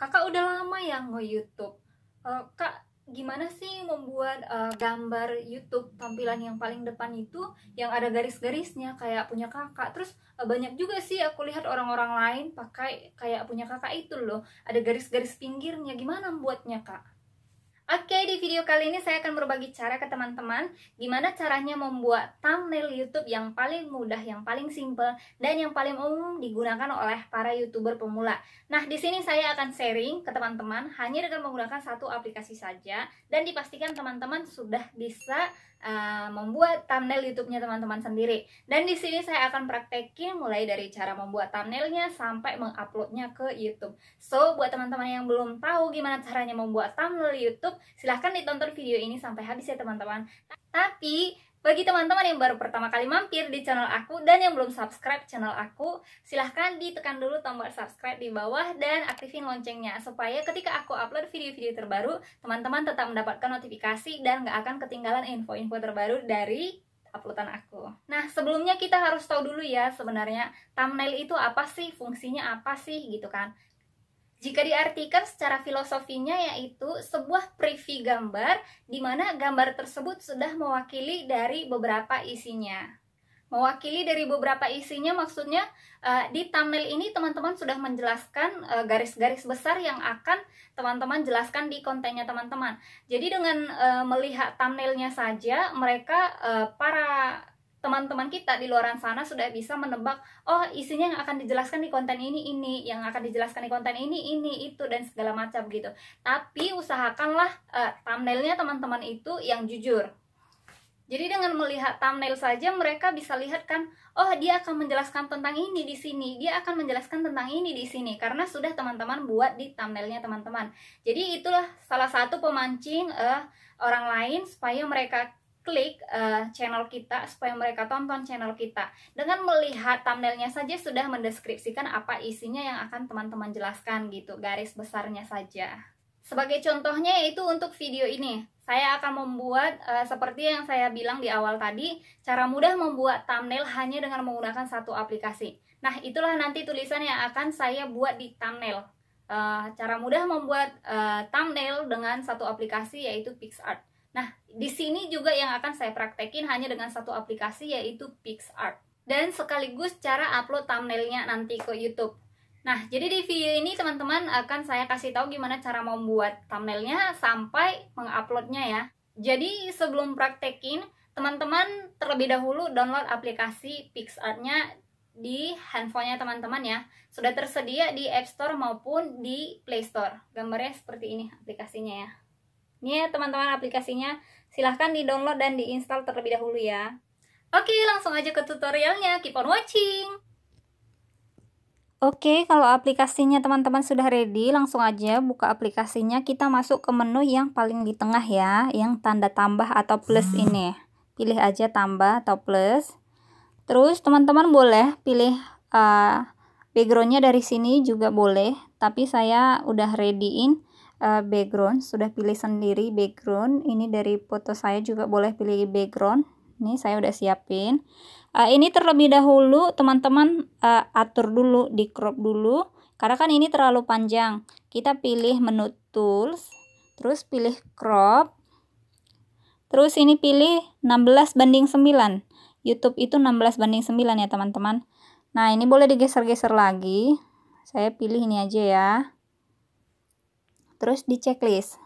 kakak udah lama ya nge YouTube uh, eh, kak gimana sih membuat uh, gambar YouTube tampilan yang paling depan itu yang ada garis-garisnya kayak punya kakak terus uh, banyak juga sih aku lihat orang-orang lain pakai kayak punya kakak itu loh ada garis-garis pinggirnya gimana buatnya kak Oke, di video kali ini saya akan berbagi cara ke teman-teman gimana caranya membuat thumbnail YouTube yang paling mudah, yang paling simple, dan yang paling umum digunakan oleh para YouTuber pemula. Nah, di sini saya akan sharing ke teman-teman hanya dengan menggunakan satu aplikasi saja dan dipastikan teman-teman sudah bisa uh, membuat thumbnail YouTube-nya teman-teman sendiri. Dan di sini saya akan praktekin mulai dari cara membuat thumbnailnya sampai menguploadnya ke YouTube. So, buat teman-teman yang belum tahu gimana caranya membuat thumbnail YouTube silahkan ditonton video ini sampai habis ya teman-teman. Tapi bagi teman-teman yang baru pertama kali mampir di channel aku dan yang belum subscribe channel aku, silahkan ditekan dulu tombol subscribe di bawah dan aktifin loncengnya supaya ketika aku upload video-video terbaru, teman-teman tetap mendapatkan notifikasi dan gak akan ketinggalan info-info terbaru dari uploadan aku. Nah, sebelumnya kita harus tahu dulu ya sebenarnya thumbnail itu apa sih, fungsinya apa sih gitu kan. Jika diartikan secara filosofinya yaitu sebuah privi gambar di mana gambar tersebut sudah mewakili dari beberapa isinya. Mewakili dari beberapa isinya maksudnya uh, di thumbnail ini teman-teman sudah menjelaskan eh, garis-garis uh, besar yang akan teman-teman jelaskan di kontennya teman-teman. Jadi dengan uh, melihat thumbnailnya saja mereka para teman-teman kita di luar sana sudah bisa menebak oh isinya yang akan dijelaskan di konten ini ini yang akan dijelaskan di konten ini ini itu dan segala macam gitu tapi usahakanlah uh, thumbnailnya teman-teman itu yang jujur jadi dengan melihat thumbnail saja mereka bisa lihat kan, oh dia akan menjelaskan tentang ini di sini, dia akan menjelaskan tentang ini di sini karena sudah teman-teman buat di thumbnailnya teman-teman. Jadi itulah salah satu pemancing uh, orang lain supaya mereka klik uh, channel kita supaya mereka tonton channel kita. Dengan melihat thumbnailnya saja sudah mendeskripsikan apa isinya yang akan teman-teman jelaskan gitu, garis besarnya saja. Sebagai contohnya yaitu untuk video ini, saya akan membuat uh, seperti yang saya bilang di awal tadi, cara mudah membuat thumbnail hanya dengan menggunakan satu aplikasi. Nah, itulah nanti tulisan yang akan saya buat di thumbnail. Uh, cara mudah membuat uh, thumbnail dengan satu aplikasi yaitu PixArt. Nah, di sini juga yang akan saya praktekin hanya dengan satu aplikasi yaitu PixArt dan sekaligus cara upload thumbnailnya nanti ke YouTube. Nah, jadi di video ini teman-teman akan saya kasih tahu gimana cara membuat thumbnailnya sampai menguploadnya ya. Jadi sebelum praktekin, teman-teman terlebih dahulu download aplikasi PixArt-nya di handphonenya teman-teman ya. Sudah tersedia di App Store maupun di Play Store. Gambarnya seperti ini aplikasinya ya. Ini ya teman-teman aplikasinya, silahkan di-download dan diinstal terlebih dahulu ya. Oke, langsung aja ke tutorialnya. Keep on watching. Oke, kalau aplikasinya teman-teman sudah ready, langsung aja buka aplikasinya. Kita masuk ke menu yang paling di tengah ya, yang tanda tambah atau plus hmm. ini. Pilih aja tambah atau plus. Terus teman-teman boleh pilih uh, backgroundnya dari sini juga boleh, tapi saya udah readyin uh, background sudah pilih sendiri background ini dari foto saya juga boleh pilih background ini saya udah siapin uh, ini terlebih dahulu teman-teman uh, atur dulu di crop dulu karena kan ini terlalu panjang kita pilih menu tools terus pilih crop terus ini pilih 16 banding 9 YouTube itu 16 banding 9 ya teman-teman nah ini boleh digeser-geser lagi saya pilih ini aja ya terus di checklist.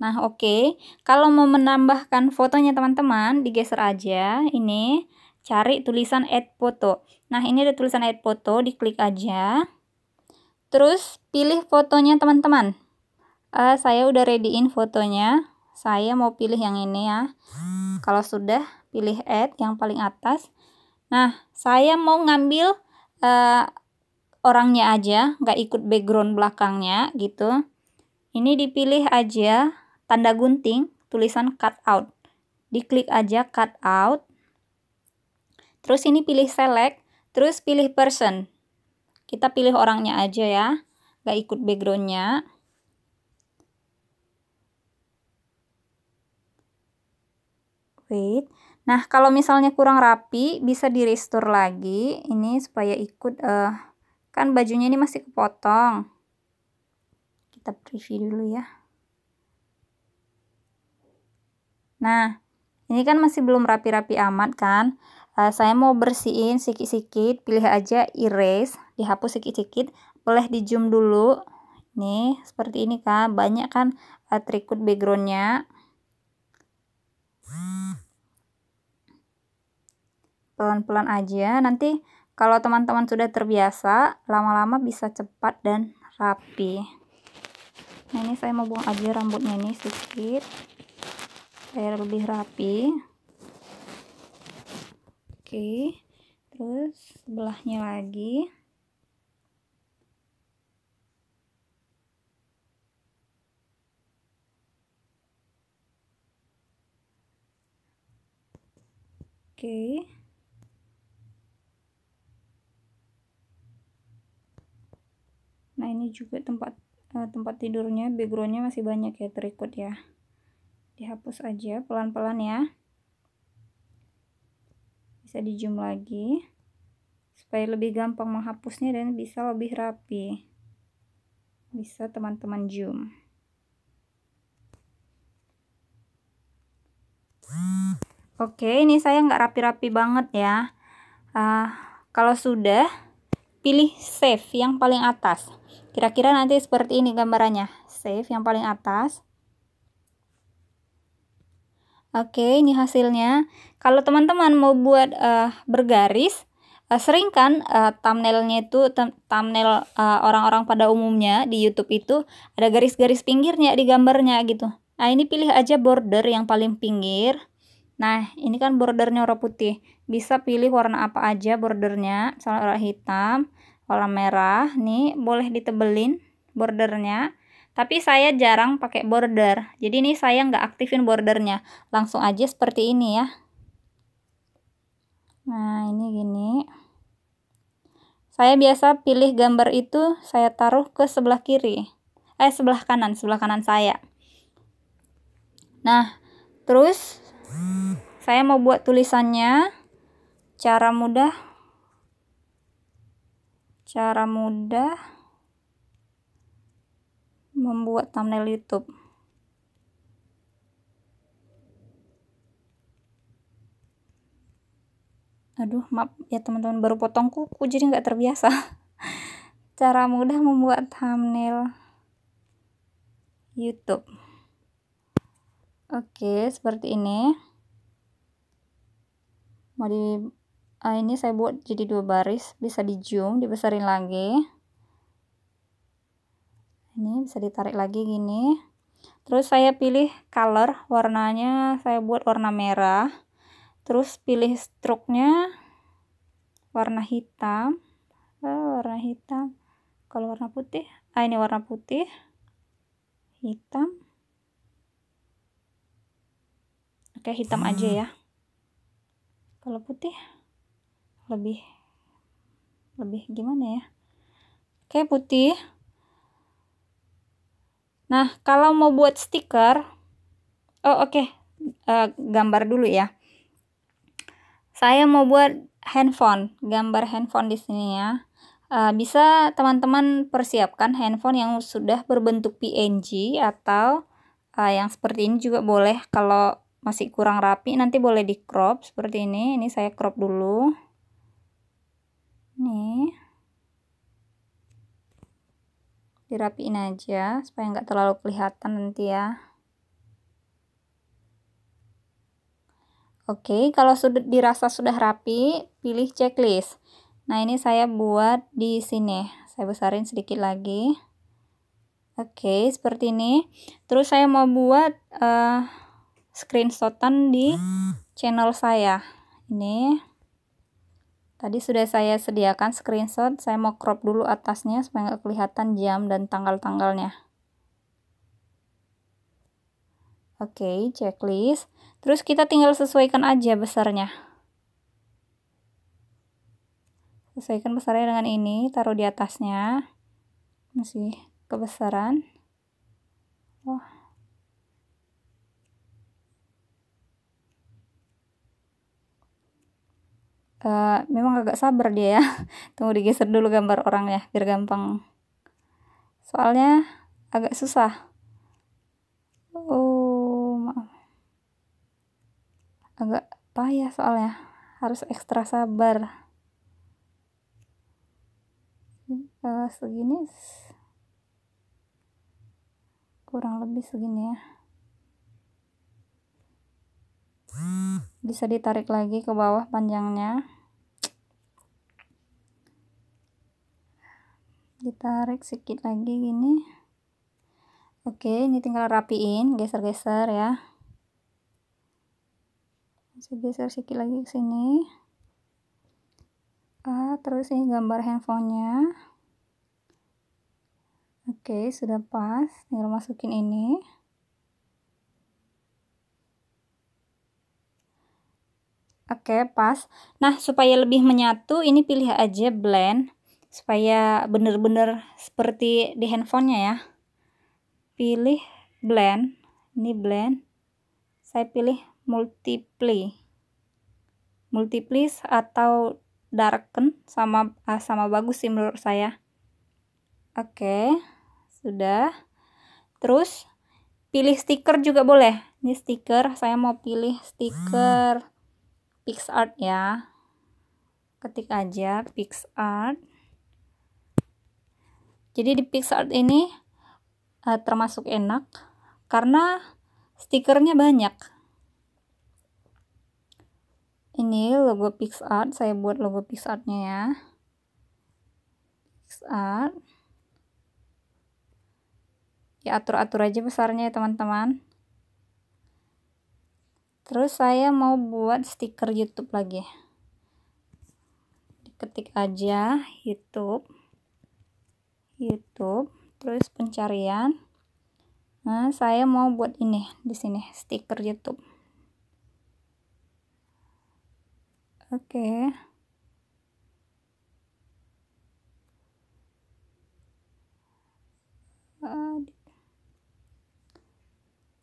Nah, oke. Okay. Kalau mau menambahkan fotonya teman-teman, digeser aja ini, cari tulisan add foto. Nah, ini ada tulisan add foto, diklik aja. Terus pilih fotonya teman-teman. Uh, saya udah readyin fotonya. Saya mau pilih yang ini ya. Kalau sudah, pilih add yang paling atas. Nah, saya mau ngambil uh, orangnya aja, nggak ikut background belakangnya gitu. Ini dipilih aja tanda gunting tulisan cut out. Diklik aja cut out. Terus ini pilih select, terus pilih person. Kita pilih orangnya aja ya, gak ikut backgroundnya. Wait. Nah, kalau misalnya kurang rapi, bisa di restore lagi. Ini supaya ikut, uh, kan bajunya ini masih kepotong kita preview dulu ya nah ini kan masih belum rapi-rapi amat kan uh, saya mau bersihin sikit-sikit pilih aja erase dihapus sikit-sikit boleh di zoom dulu nih seperti ini kan banyak kan uh, trikut backgroundnya pelan-pelan aja nanti kalau teman-teman sudah terbiasa lama-lama bisa cepat dan rapi nah ini saya mau buang aja rambutnya ini sedikit biar lebih rapi oke terus sebelahnya lagi oke nah ini juga tempat Eh, tempat tidurnya backgroundnya masih banyak ya terikut ya dihapus aja pelan-pelan ya bisa di zoom lagi supaya lebih gampang menghapusnya dan bisa lebih rapi bisa teman-teman zoom oke ini saya nggak rapi-rapi banget ya uh, kalau sudah pilih save yang paling atas. Kira-kira nanti seperti ini gambarannya. Save yang paling atas. Oke, ini hasilnya. Kalau teman-teman mau buat uh, bergaris, uh, eh, sering kan uh, eh, thumbnailnya itu thumbnail orang orang-orang pada umumnya di YouTube itu ada garis-garis pinggirnya di gambarnya gitu. Nah, ini pilih aja border yang paling pinggir. Nah, ini kan bordernya warna putih. Bisa pilih warna apa aja bordernya, misalnya warna hitam warna merah nih boleh ditebelin bordernya tapi saya jarang pakai border jadi ini saya nggak aktifin bordernya langsung aja seperti ini ya nah ini gini saya biasa pilih gambar itu saya taruh ke sebelah kiri eh sebelah kanan sebelah kanan saya nah terus saya mau buat tulisannya cara mudah cara mudah membuat thumbnail YouTube. Aduh, maaf ya teman-teman, baru potong kuku jadi nggak terbiasa. Cara mudah membuat thumbnail YouTube. Oke, seperti ini. Mau di nah, ini saya buat jadi dua baris bisa di zoom, dibesarin lagi ini bisa ditarik lagi gini terus saya pilih color warnanya saya buat warna merah terus pilih stroke nya warna hitam oh, warna hitam kalau warna putih ah ini warna putih hitam oke hitam aja ya kalau putih lebih lebih gimana ya Oke putih nah kalau mau buat stiker oh oke okay. uh, eh, gambar dulu ya saya mau buat handphone gambar handphone di sini ya uh, bisa teman-teman persiapkan handphone yang sudah berbentuk PNG atau uh, yang seperti ini juga boleh kalau masih kurang rapi nanti boleh di crop seperti ini ini saya crop dulu nih dirapiin aja supaya nggak terlalu kelihatan nanti ya Oke, kalau sudah dirasa sudah rapi, pilih checklist. Nah, ini saya buat di sini. Saya besarin sedikit lagi. Oke, seperti ini. Terus saya mau buat uh, screenshotan di channel saya. Ini. Tadi sudah saya sediakan screenshot, saya mau crop dulu atasnya supaya kelihatan jam dan tanggal-tanggalnya. Oke, checklist. Terus kita tinggal sesuaikan aja besarnya. Sesuaikan besarnya dengan ini, taruh di atasnya. Masih kebesaran. Eh, memang agak sabar dia ya. Tunggu digeser dulu gambar orang ya, biar gampang. Soalnya agak susah. Oh, maaf. Agak payah soalnya. Harus ekstra sabar. Uh, segini kurang lebih segini ya bisa ditarik lagi ke bawah panjangnya ditarik sedikit lagi gini oke ini tinggal rapiin geser-geser ya bisa geser sedikit lagi ke sini ah, terus ini gambar handphonenya oke sudah pas tinggal masukin ini Oke, pas. Nah, supaya lebih menyatu, ini pilih aja blend supaya benar-benar seperti di handphonenya ya pilih blend ini blend saya pilih multiply multiply atau darken sama ah, sama bagus sih menurut saya oke sudah terus pilih stiker juga boleh ini stiker saya mau pilih stiker PixArt ya ketik aja PixArt jadi di PixArt ini uh, termasuk enak karena stikernya banyak ini logo PixArt saya buat logo PixArtnya ya PixArt ya atur-atur aja besarnya ya teman-teman terus saya mau buat stiker YouTube lagi diketik aja YouTube YouTube, terus pencarian. Nah, saya mau buat ini di sini stiker YouTube. Oke. Okay.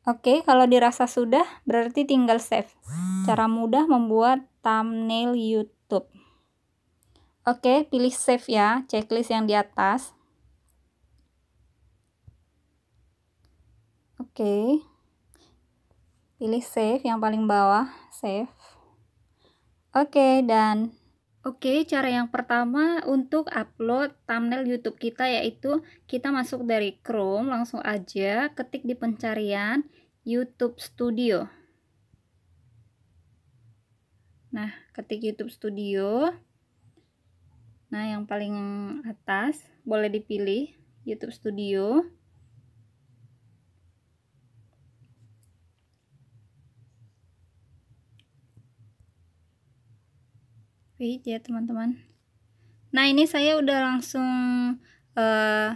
Oke, okay, kalau dirasa sudah, berarti tinggal save. Cara mudah membuat thumbnail YouTube. Oke, okay, pilih save ya, checklist yang di atas. Oke. Pilih save yang paling bawah, save. Oke, dan Oke, cara yang pertama untuk upload thumbnail YouTube kita yaitu kita masuk dari Chrome, langsung aja ketik di pencarian YouTube Studio. Nah, ketik YouTube Studio. Nah, yang paling atas boleh dipilih YouTube Studio. wait ya teman-teman nah ini saya udah langsung uh, eh,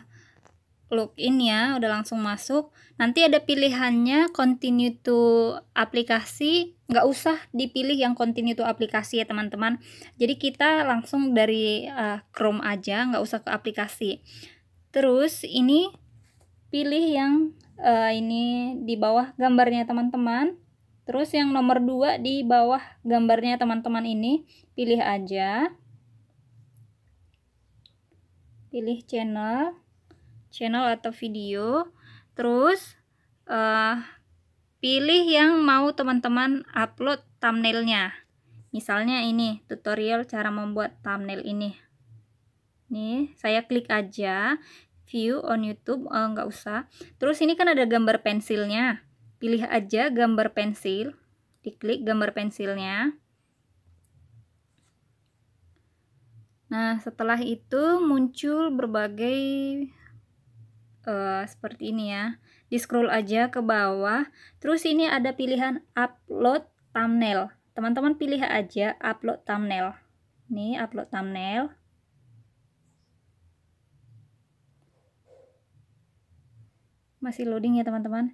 look ya udah langsung masuk nanti ada pilihannya continue to aplikasi nggak usah dipilih yang continue to aplikasi ya teman-teman jadi kita langsung dari uh, Chrome aja nggak usah ke aplikasi terus ini pilih yang uh, ini di bawah gambarnya teman-teman Terus yang nomor 2 di bawah gambarnya teman-teman ini, pilih aja. Pilih channel, channel atau video. Terus uh, pilih yang mau teman-teman upload thumbnailnya. Misalnya ini tutorial cara membuat thumbnail ini. Nih, saya klik aja view on YouTube, enggak eh, uh, usah. Terus ini kan ada gambar pensilnya pilih aja gambar pensil diklik gambar pensilnya nah setelah itu muncul berbagai uh, seperti ini ya di scroll aja ke bawah terus ini ada pilihan upload thumbnail teman-teman pilih aja upload thumbnail nih upload thumbnail masih loading ya teman-teman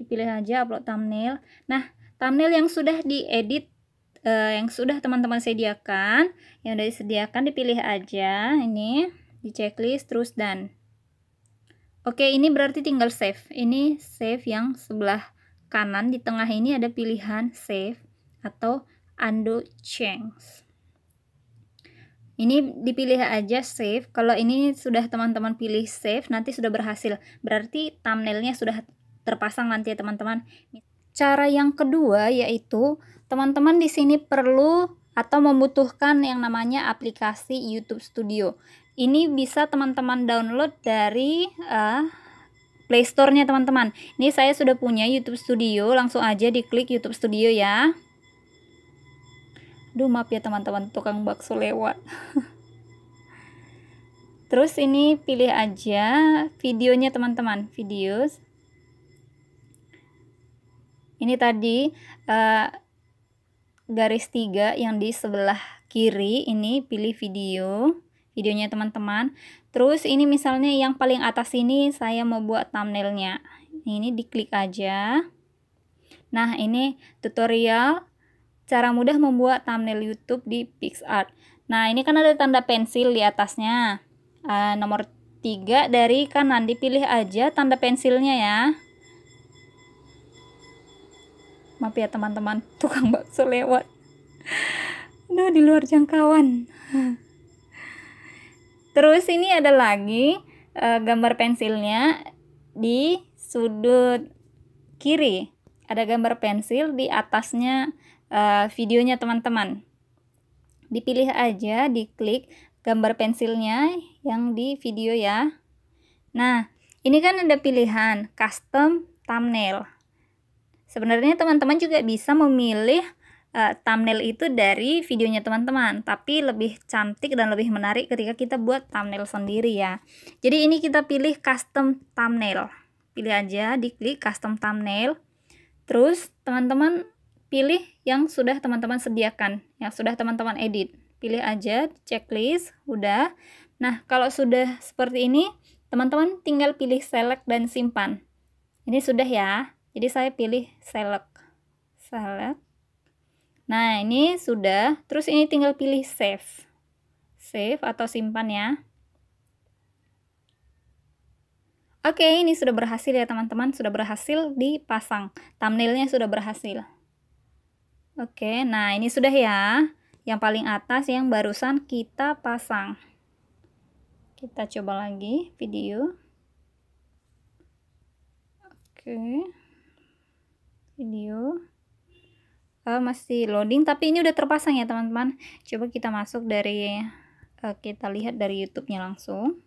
dipilih aja upload thumbnail nah thumbnail yang sudah diedit uh, yang sudah teman-teman sediakan yang sudah disediakan dipilih aja ini di checklist terus dan oke ini berarti tinggal save ini save yang sebelah kanan di tengah ini ada pilihan save atau undo change ini dipilih aja save kalau ini sudah teman-teman pilih save nanti sudah berhasil berarti thumbnailnya sudah terpasang nanti ya teman-teman. Cara yang kedua yaitu teman-teman di sini perlu atau membutuhkan yang namanya aplikasi YouTube Studio. Ini bisa teman-teman download dari uh, Play Store-nya teman-teman. Ini saya sudah punya YouTube Studio, langsung aja diklik YouTube Studio ya. Duh maaf ya teman-teman, tukang bakso lewat. Terus ini pilih aja videonya teman-teman, videos ini tadi uh, garis tiga yang di sebelah kiri ini pilih video videonya teman-teman terus ini misalnya yang paling atas ini saya mau buat thumbnailnya ini diklik aja nah ini tutorial cara mudah membuat thumbnail YouTube di PixArt. Nah, ini kan ada tanda pensil di atasnya. Uh, nomor tiga dari kanan dipilih aja tanda pensilnya ya maaf ya teman-teman tukang bakso lewat aduh di luar jangkauan terus ini ada lagi uh, gambar pensilnya di sudut kiri ada gambar pensil di atasnya uh, videonya teman-teman dipilih aja diklik gambar pensilnya yang di video ya nah ini kan ada pilihan custom thumbnail Sebenarnya teman-teman juga bisa memilih uh, thumbnail itu dari videonya teman-teman, tapi lebih cantik dan lebih menarik ketika kita buat thumbnail sendiri ya. Jadi ini kita pilih custom thumbnail. Pilih aja, diklik custom thumbnail. Terus teman-teman pilih yang sudah teman-teman sediakan, yang sudah teman-teman edit. Pilih aja checklist, udah. Nah, kalau sudah seperti ini, teman-teman tinggal pilih select dan simpan. Ini sudah ya jadi saya pilih select select nah ini sudah terus ini tinggal pilih save save atau simpan ya Oke, ini sudah berhasil ya teman-teman, sudah berhasil dipasang. Thumbnailnya sudah berhasil. Oke, nah ini sudah ya. Yang paling atas yang barusan kita pasang. Kita coba lagi video. Oke. uh, masih loading tapi ini udah terpasang ya teman-teman coba kita masuk dari uh, kita lihat dari YouTube nya langsung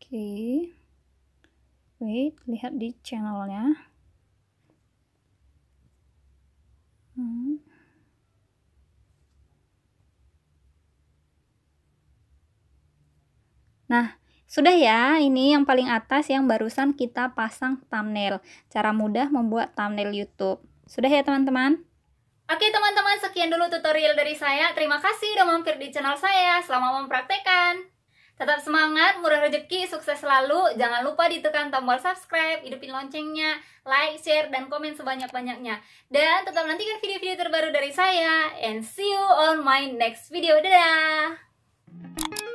oke okay. wait lihat di channelnya hmm. Nah, sudah ya, ini yang paling atas yang barusan kita pasang thumbnail. Cara mudah membuat thumbnail YouTube. Sudah ya teman-teman? Oke teman-teman, sekian dulu tutorial dari saya. Terima kasih sudah mampir di channel saya. Selamat mempraktekan. Tetap semangat, murah rezeki, sukses selalu. Jangan lupa ditekan tombol subscribe, hidupin loncengnya, like, share, dan komen sebanyak-banyaknya. Dan tetap nantikan video-video terbaru dari saya. And see you on my next video. Dadah!